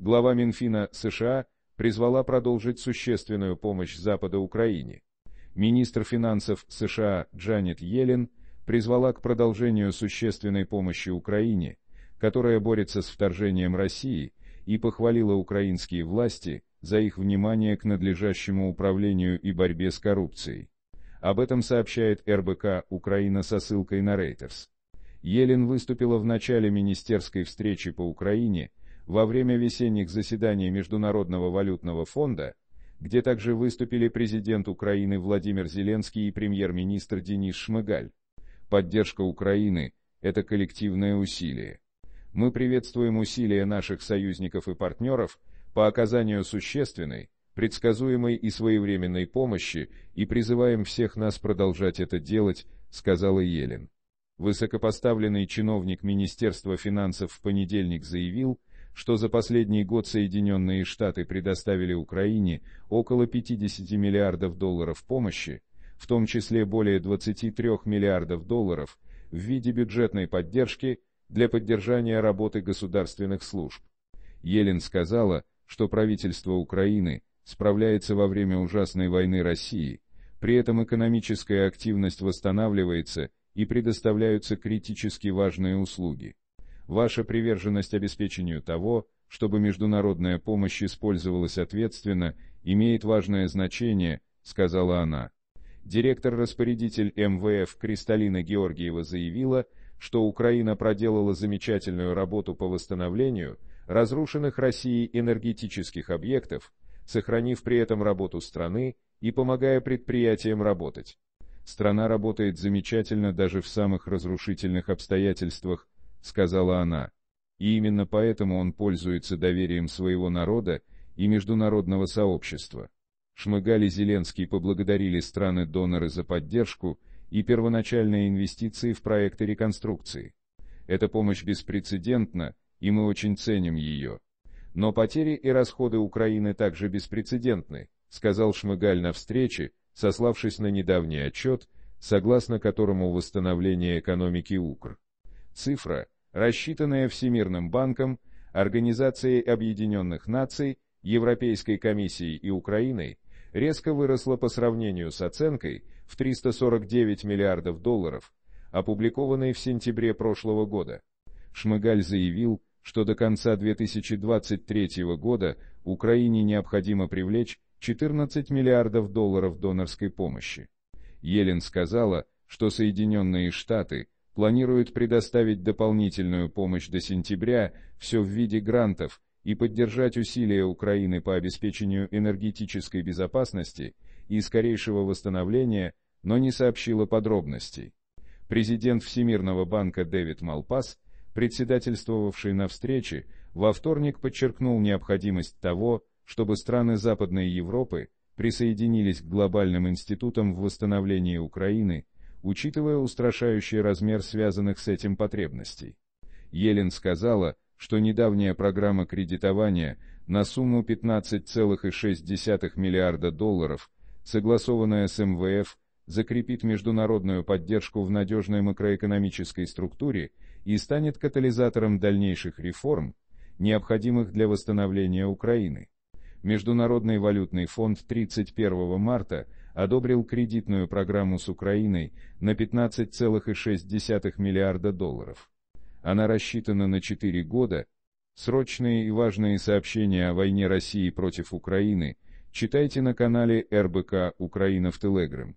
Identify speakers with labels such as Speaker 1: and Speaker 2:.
Speaker 1: глава Минфина США призвала продолжить существенную помощь Запада Украине. Министр финансов США Джанет Йеллен призвала к продолжению существенной помощи Украине, которая борется с вторжением России, и похвалила украинские власти за их внимание к надлежащему управлению и борьбе с коррупцией. Об этом сообщает РБК «Украина» со ссылкой на Reuters. Елен выступила в начале министерской встречи по Украине – во время весенних заседаний Международного валютного фонда, где также выступили президент Украины Владимир Зеленский и премьер-министр Денис Шмыгаль. Поддержка Украины – это коллективное усилие. Мы приветствуем усилия наших союзников и партнеров по оказанию существенной, предсказуемой и своевременной помощи и призываем всех нас продолжать это делать, сказала Елен. Высокопоставленный чиновник Министерства финансов в понедельник заявил, что за последний год Соединенные Штаты предоставили Украине около 50 миллиардов долларов помощи, в том числе более 23 миллиардов долларов в виде бюджетной поддержки для поддержания работы государственных служб. Елен сказала, что правительство Украины справляется во время ужасной войны России, при этом экономическая активность восстанавливается и предоставляются критически важные услуги. Ваша приверженность обеспечению того, чтобы международная помощь использовалась ответственно, имеет важное значение, сказала она. Директор-распорядитель МВФ Кристалина Георгиева заявила, что Украина проделала замечательную работу по восстановлению разрушенных Россией энергетических объектов, сохранив при этом работу страны и помогая предприятиям работать. Страна работает замечательно даже в самых разрушительных обстоятельствах, — сказала она. И именно поэтому он пользуется доверием своего народа и международного сообщества. Шмыгаль Зеленский поблагодарили страны-доноры за поддержку и первоначальные инвестиции в проекты реконструкции. Эта помощь беспрецедентна, и мы очень ценим ее. Но потери и расходы Украины также беспрецедентны, сказал Шмыгаль на встрече, сославшись на недавний отчет, согласно которому восстановление экономики Укр цифра, рассчитанная Всемирным банком, Организацией Объединенных Наций, Европейской комиссией и Украиной, резко выросла по сравнению с оценкой в 349 миллиардов долларов, опубликованной в сентябре прошлого года. Шмыгаль заявил, что до конца 2023 года Украине необходимо привлечь 14 миллиардов долларов донорской помощи. Елен сказала, что Соединенные Штаты – планирует предоставить дополнительную помощь до сентября, все в виде грантов, и поддержать усилия Украины по обеспечению энергетической безопасности и скорейшего восстановления, но не сообщила подробностей. Президент Всемирного банка Дэвид Малпас, председательствовавший на встрече, во вторник подчеркнул необходимость того, чтобы страны Западной Европы присоединились к глобальным институтам в восстановлении Украины, учитывая устрашающий размер связанных с этим потребностей. Елен сказала, что недавняя программа кредитования на сумму 15,6 миллиарда долларов, согласованная с МВФ, закрепит международную поддержку в надежной макроэкономической структуре и станет катализатором дальнейших реформ, необходимых для восстановления Украины. Международный валютный фонд 31 марта – одобрил кредитную программу с Украиной на 15,6 миллиарда долларов. Она рассчитана на 4 года. Срочные и важные сообщения о войне России против Украины читайте на канале РБК «Украина в Телеграм».